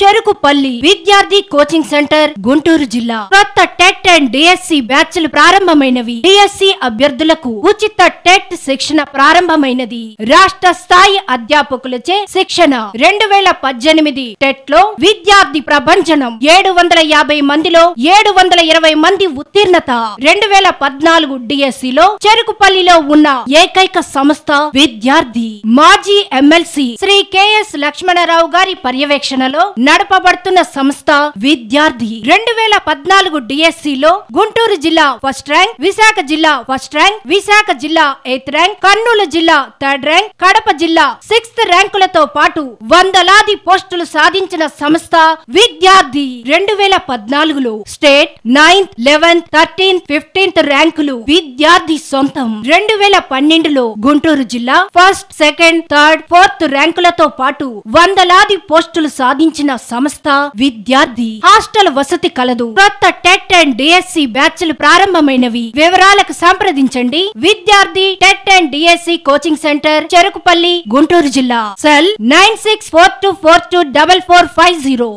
చెరుకుపల్లి విద్యార్థి coaching centre Guntur జిల్లా కొత్త టెట్ అండ్ డిఎస్సి బ్యాచ్లు ప్రారంభమైనవి డిఎస్సి అభ్యర్థులకు ఉచిత టెట్ శిక్షణ ప్రారంభమైనది రాష్ట్ర స్థాయి అధ్యాపకులచే శిక్షణ రెండు వేల పద్దెనిమిది టెట్ లో విద్యార్థి ప్రభంజనం ఏడు వందల యాభై మందిలో ఏడు వందల ఇరవై మంది ఉత్తీర్ణత రెండు వేల పద్నాలుగు డిఎస్సి లో చెరుకుపల్లిలో ఉన్న ఏకైక సంస్థ విద్యార్థి మాజీ ఎమ్మెల్సీ శ్రీ కెఎస్ లక్ష్మణరావు గారి పర్యవేక్షణలో నడపబడుతున్న సంస్థ విద్యార్థి రెండు వేల పద్నాలుగు డిఎస్సిలో గుంటూరు జిల్లా ఫస్ట్ ర్యాంక్ విశాఖ జిల్లా ఫస్ట్ ర్యాంక్ విశాఖ జిల్లా ఎయిత్ ర్యాంక్ కర్నూలు జిల్లా థర్డ్ ర్యాంక్ కడప జిల్లా సిక్స్త్ ర్యాంకులతో పాటు వందలాది పోస్టులు సాధించిన సంస్థ విద్యార్థి రెండు వేల పద్నాలుగులో state ninth eleventh thirteenth fifteenth ర్యాంకులు విద్యార్థి సొంతం రెండు వేల పన్నెండులో గుంటూరు జిల్లా ఫస్ట్ సెకండ్ థర్డ్ ఫోర్త్ ర్యాంకులతో పాటు వందలాది పోస్టులు సాధించిన సంస్థ విద్యార్థి హాస్టల్ వసతి కలదు కొత్త టెట్ అండ్ డిఎస్సి బ్యాచ్లు ప్రారంభమైనవి వివరాలకు సంప్రదించండి Vidyarthi TET and DSC coaching centre Cherukupalli Guntur జిల్లా cell nine six four two four two double four five zero